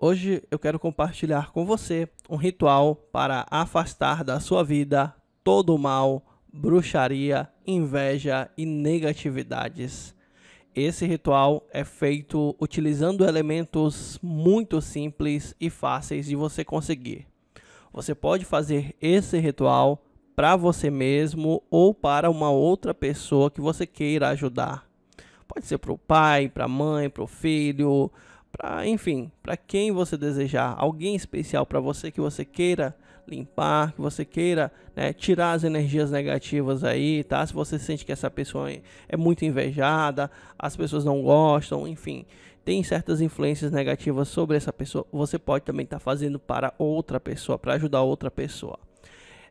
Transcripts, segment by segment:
Hoje eu quero compartilhar com você um ritual para afastar da sua vida todo o mal, bruxaria, inveja e negatividades. Esse ritual é feito utilizando elementos muito simples e fáceis de você conseguir. Você pode fazer esse ritual para você mesmo ou para uma outra pessoa que você queira ajudar. Pode ser para o pai, para a mãe, para o filho, para, enfim, para quem você desejar, alguém especial para você que você queira limpar, que você queira né, tirar as energias negativas aí, tá? Se você sente que essa pessoa é, é muito invejada, as pessoas não gostam, enfim, tem certas influências negativas sobre essa pessoa, você pode também estar tá fazendo para outra pessoa, para ajudar outra pessoa.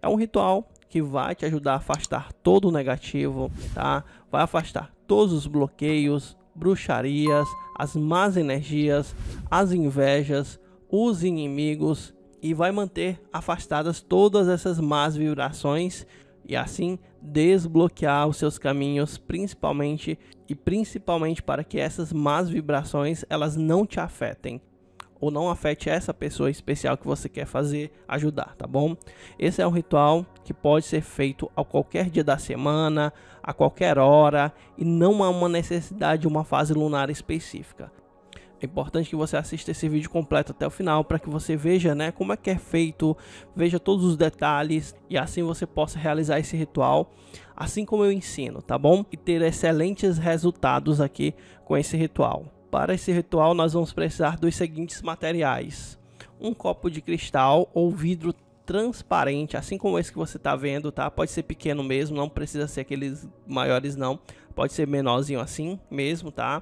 É um ritual que vai te ajudar a afastar todo o negativo, tá? Vai afastar todos os bloqueios, bruxarias, as más energias, as invejas, os inimigos e vai manter afastadas todas essas más vibrações e assim desbloquear os seus caminhos, principalmente e principalmente para que essas más vibrações elas não te afetem ou não afete essa pessoa especial que você quer fazer ajudar, tá bom? Esse é um ritual que pode ser feito a qualquer dia da semana, a qualquer hora e não há uma necessidade de uma fase lunar específica. É importante que você assista esse vídeo completo até o final para que você veja, né, como é que é feito, veja todos os detalhes e assim você possa realizar esse ritual, assim como eu ensino, tá bom? E ter excelentes resultados aqui com esse ritual. Para esse ritual, nós vamos precisar dos seguintes materiais: um copo de cristal ou vidro transparente, assim como esse que você está vendo, tá? Pode ser pequeno mesmo, não precisa ser aqueles maiores não, pode ser menorzinho assim mesmo, tá?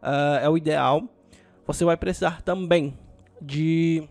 Uh, é o ideal. Você vai precisar também de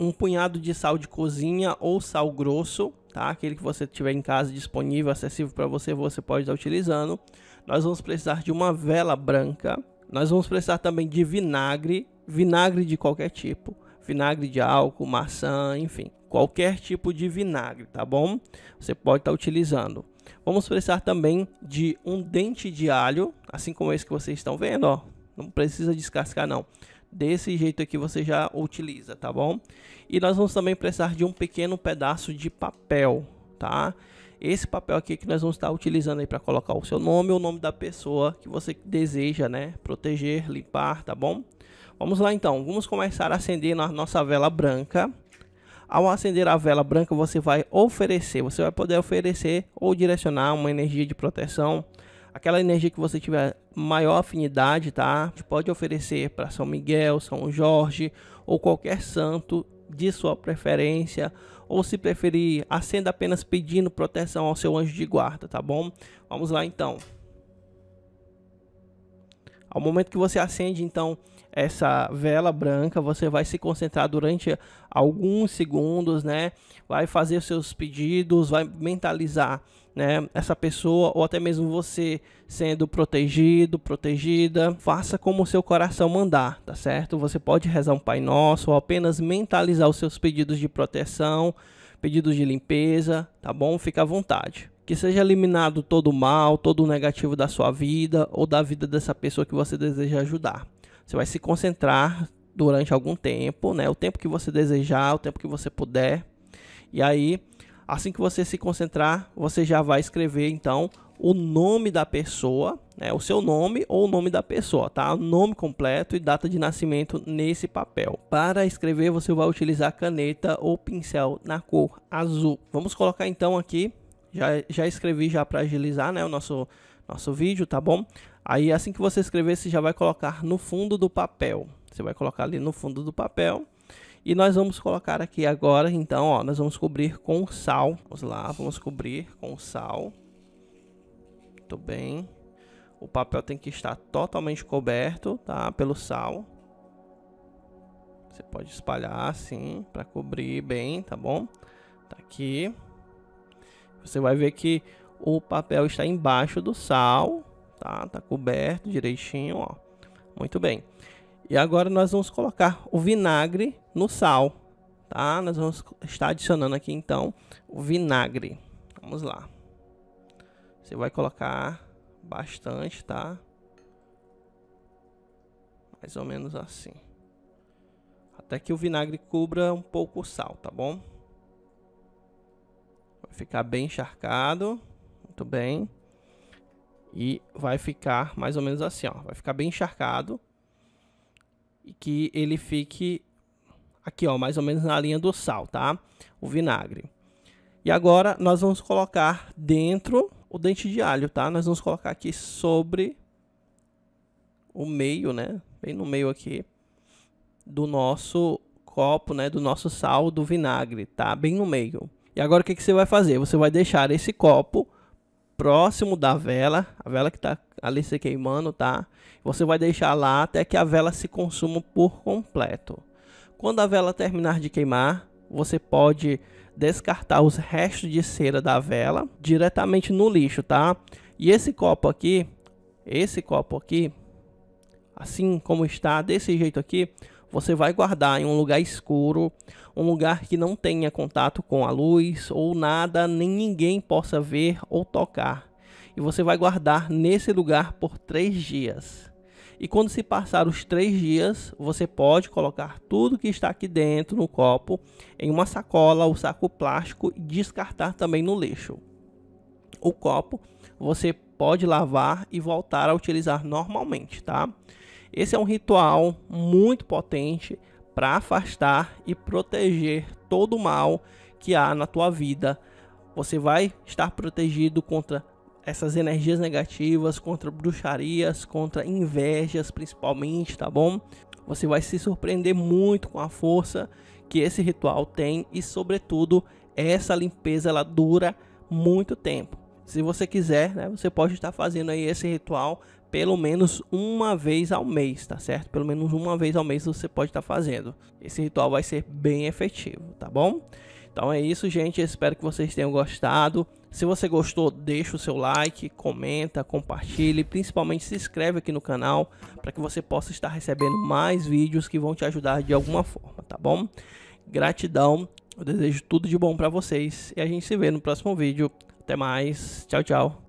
um punhado de sal de cozinha ou sal grosso, tá? Aquele que você tiver em casa disponível, acessível para você, você pode estar utilizando. Nós vamos precisar de uma vela branca, nós vamos precisar também de vinagre, vinagre de qualquer tipo, vinagre de álcool, maçã, enfim, qualquer tipo de vinagre, tá bom? Você pode estar tá utilizando. Vamos precisar também de um dente de alho, assim como esse que vocês estão vendo, ó. Não precisa descascar não. Desse jeito aqui você já utiliza, tá bom? E nós vamos também precisar de um pequeno pedaço de papel, tá? esse papel aqui que nós vamos estar utilizando aí para colocar o seu nome ou o nome da pessoa que você deseja, né, proteger, limpar, tá bom? Vamos lá então, vamos começar a acender a nossa vela branca. Ao acender a vela branca, você vai oferecer, você vai poder oferecer ou direcionar uma energia de proteção, aquela energia que você tiver maior afinidade, tá? Você pode oferecer para São Miguel, São Jorge ou qualquer santo de sua preferência ou se preferir, acenda apenas pedindo proteção ao seu anjo de guarda, tá bom? Vamos lá então. Ao momento que você acende então essa vela branca, você vai se concentrar durante alguns segundos, né? Vai fazer seus pedidos, vai mentalizar né, essa pessoa ou até mesmo você sendo protegido, protegida, faça como o seu coração mandar, tá certo? Você pode rezar um Pai Nosso ou apenas mentalizar os seus pedidos de proteção, pedidos de limpeza, tá bom? Fica à vontade. Que seja eliminado todo o mal, todo o negativo da sua vida ou da vida dessa pessoa que você deseja ajudar. Você vai se concentrar durante algum tempo, né? O tempo que você desejar, o tempo que você puder. E aí Assim que você se concentrar, você já vai escrever então o nome da pessoa, né, o seu nome ou o nome da pessoa, tá? O nome completo e data de nascimento nesse papel. Para escrever, você vai utilizar caneta ou pincel na cor azul. Vamos colocar então aqui, já, já escrevi já para agilizar né, o nosso, nosso vídeo, tá bom? Aí assim que você escrever, você já vai colocar no fundo do papel. Você vai colocar ali no fundo do papel e nós vamos colocar aqui agora, então, ó, nós vamos cobrir com sal. Vamos lá, vamos cobrir com sal. Muito bem. O papel tem que estar totalmente coberto, tá? Pelo sal. Você pode espalhar assim, para cobrir bem, tá bom? Tá aqui. Você vai ver que o papel está embaixo do sal, tá? Tá coberto direitinho, ó. Muito bem. E agora nós vamos colocar o vinagre no sal, tá? Nós vamos estar adicionando aqui então o vinagre. Vamos lá. Você vai colocar bastante, tá? Mais ou menos assim. Até que o vinagre cubra um pouco o sal, tá bom? Vai ficar bem encharcado. Muito bem. E vai ficar mais ou menos assim, ó. Vai ficar bem encharcado e que ele fique aqui, ó, mais ou menos na linha do sal, tá? O vinagre. E agora nós vamos colocar dentro o dente de alho, tá? Nós vamos colocar aqui sobre o meio, né? Bem no meio aqui do nosso copo, né? Do nosso sal, do vinagre, tá? Bem no meio. E agora o que, que você vai fazer? Você vai deixar esse copo próximo da vela, a vela que está ali se queimando, tá? Você vai deixar lá até que a vela se consuma por completo. Quando a vela terminar de queimar, você pode descartar os restos de cera da vela diretamente no lixo, tá? E esse copo aqui, esse copo aqui, assim como está, desse jeito aqui, você vai guardar em um lugar escuro, um lugar que não tenha contato com a luz ou nada, nem ninguém possa ver ou tocar e você vai guardar nesse lugar por três dias. E quando se passar os três dias, você pode colocar tudo que está aqui dentro no copo em uma sacola ou saco plástico e descartar também no lixo. O copo você pode lavar e voltar a utilizar normalmente, tá? Esse é um ritual muito potente para afastar e proteger todo o mal que há na tua vida. Você vai estar protegido contra essas energias negativas, contra bruxarias, contra invejas, principalmente, tá bom? Você vai se surpreender muito com a força que esse ritual tem e, sobretudo, essa limpeza ela dura muito tempo. Se você quiser, né, você pode estar fazendo aí esse ritual pelo menos uma vez ao mês, tá certo? Pelo menos uma vez ao mês você pode estar fazendo. Esse ritual vai ser bem efetivo, tá bom? Então é isso, gente. Espero que vocês tenham gostado. Se você gostou, deixa o seu like, comenta, compartilhe, principalmente se inscreve aqui no canal para que você possa estar recebendo mais vídeos que vão te ajudar de alguma forma, tá bom? Gratidão, eu desejo tudo de bom para vocês e a gente se vê no próximo vídeo. Até mais, tchau, tchau.